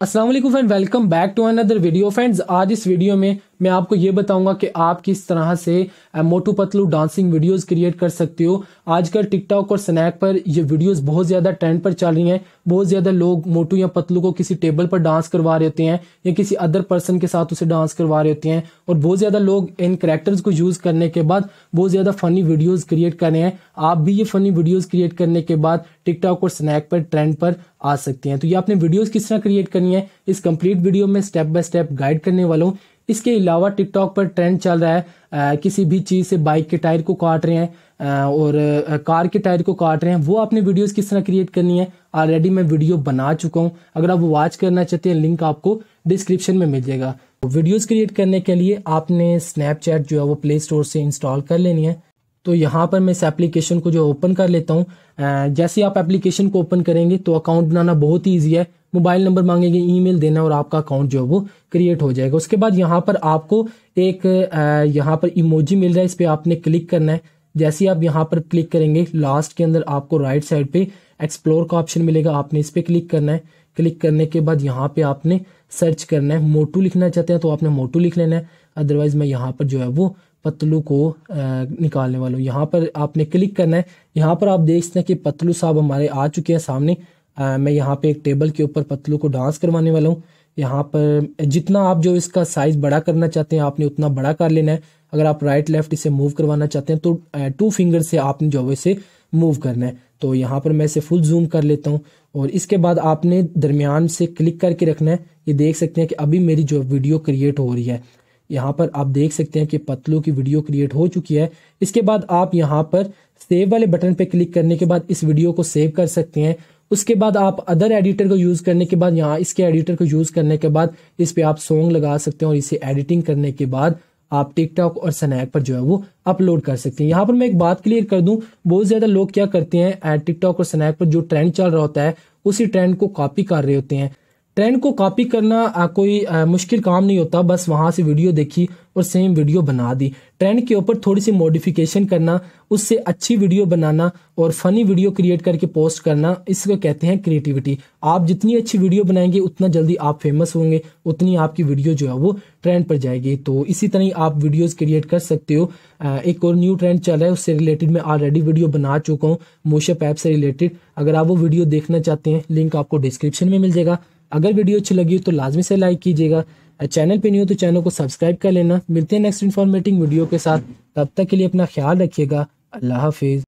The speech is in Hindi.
Aslam friend welcome back to another video friends आज इस वीडियो में मैं आपको ये बताऊंगा कि आप किस तरह से Motu Patlu dancing videos create कर सकते हो आजकल टिकटॉक और स्नैक पर ये वीडियोस बहुत ज़्यादा ट्रेंड पर चल रही हैं बहुत ज़्यादा लोग मोटू या पतलू को किसी टेबल पर डांस करवा रहे होते हैं या किसी अदर पर्सन के साथ उसे डांस करवा रहे होते हैं और बहुत ज़्यादा लोग इन करेक्टर्स को यूज़ करने के बाद बहुत ज़्यादा फ़नी वीडियोज़ क्रिएट कर रहे हैं आप भी ये फ़नी वीडियोज़ क्रिएट करने के बाद टिकटॉक और स्नैक पर ट्रेंड पर आ सकते हैं तो ये आपने वीडियोज़ किस तरह क्रिएट करनी है इस कंप्लीट वीडियो में स्टेप बाय स्टेप गाइड करने वाला हूँ इसके अलावा टिकटॉक पर ट्रेंड चल रहा है आ, किसी भी चीज़ से बाइक के टायर को काट रहे हैं आ, और आ, कार के टायर को काट रहे हैं वो आपने वीडियोस किस तरह क्रिएट करनी है ऑलरेडी मैं वीडियो बना चुका हूं अगर आप वो वॉच करना चाहते हैं लिंक आपको डिस्क्रिप्शन में मिल जाएगा वीडियोस क्रिएट करने के लिए आपने स्नैपचैट जो है वो प्ले स्टोर से इंस्टॉल कर लेनी है तो यहाँ पर मैं इस एप्लीकेशन को जो ओपन कर लेता हूँ जैसे आप एप्लीकेशन को ओपन करेंगे तो अकाउंट बनाना बहुत ही ईजी है मोबाइल नंबर मांगेंगे ईमेल देना और आपका अकाउंट जो है वो क्रिएट हो जाएगा उसके बाद यहाँ पर आपको एक यहाँ पर इमोजी मिल रहा है इस पर आपने क्लिक करना है जैसे आप यहाँ पर क्लिक करेंगे लास्ट के अंदर आपको राइट साइड पे एक्सप्लोर का ऑप्शन मिलेगा आपने इस पर क्लिक करना है क्लिक करने के बाद यहाँ पे आपने सर्च करना है मोटू लिखना चाहते हैं तो आपने मोटू लिख लेना है अदरवाइज मैं यहाँ पर जो है वो पतलू को निकालने वाला हूँ यहाँ पर आपने क्लिक करना है यहाँ पर आप देख सकते हैं कि पतलू साहब हमारे आ चुके हैं सामने आ, मैं यहाँ पे एक टेबल के ऊपर पतलू को डांस करवाने वाला हूँ यहाँ पर जितना आप जो इसका साइज़ बड़ा करना चाहते हैं आपने उतना बड़ा कर लेना है अगर आप राइट लेफ्ट इसे मूव करवाना चाहते हैं तो टू फिंगर से आपने जो है इसे मूव करना है तो यहाँ पर मैं इसे फुल जूम कर लेता हूँ और इसके बाद आपने दरमियान से क्लिक करके रखना है ये देख सकते हैं कि अभी मेरी जो वीडियो क्रिएट हो रही है यहाँ पर आप देख सकते हैं कि पतलू की वीडियो क्रिएट हो चुकी है इसके बाद आप यहाँ पर सेव वाले बटन पर क्लिक करने के बाद इस वीडियो को सेव कर सकते हैं उसके बाद आप अदर एडिटर को यूज़ करने के बाद यहाँ इसके एडिटर को यूज़ करने के बाद इस पे आप सॉन्ग लगा सकते हैं और इसे एडिटिंग करने के बाद आप टिकटॉक और स्नैक पर जो है वो अपलोड कर सकते हैं यहाँ पर मैं एक बात क्लियर कर दूं बहुत ज़्यादा लोग क्या करते हैं टिकटॉक और स्नैक पर जो ट्रेंड चल रहा होता है उसी ट्रेंड को कॉपी कर रहे होते हैं ट्रेंड को कॉपी करना आ, कोई आ, मुश्किल काम नहीं होता बस वहाँ से वीडियो देखी और सेम वीडियो बना दी ट्रेंड के ऊपर थोड़ी सी मॉडिफिकेशन करना उससे अच्छी वीडियो बनाना और फनी वीडियो क्रिएट करके पोस्ट करना इसको कहते हैं क्रिएटिविटी आप जितनी अच्छी वीडियो बनाएंगे उतना जल्दी आप फेमस होंगे उतनी आपकी वीडियो जो है वो ट्रेंड पर जाएगी तो इसी तरह आप वीडियोज़ क्रिएट कर सकते हो एक और न्यू ट्रेंड चल रहा है उससे रिलेटेड मैं ऑलरेडी वीडियो बना चुका हूँ मोशप ऐप से रिलेटेड अगर आप वो वीडियो देखना चाहते हैं लिंक आपको डिस्क्रिप्शन में मिल जाएगा अगर वीडियो अच्छी लगी हो तो लाजमी से लाइक कीजिएगा चैनल पे नहीं हो तो चैनल को सब्सक्राइब कर लेना मिलते हैं नेक्स्ट इन्फॉर्मेटिव वीडियो के साथ तब तक के लिए अपना ख्याल रखिएगा अल्लाह हाफिज़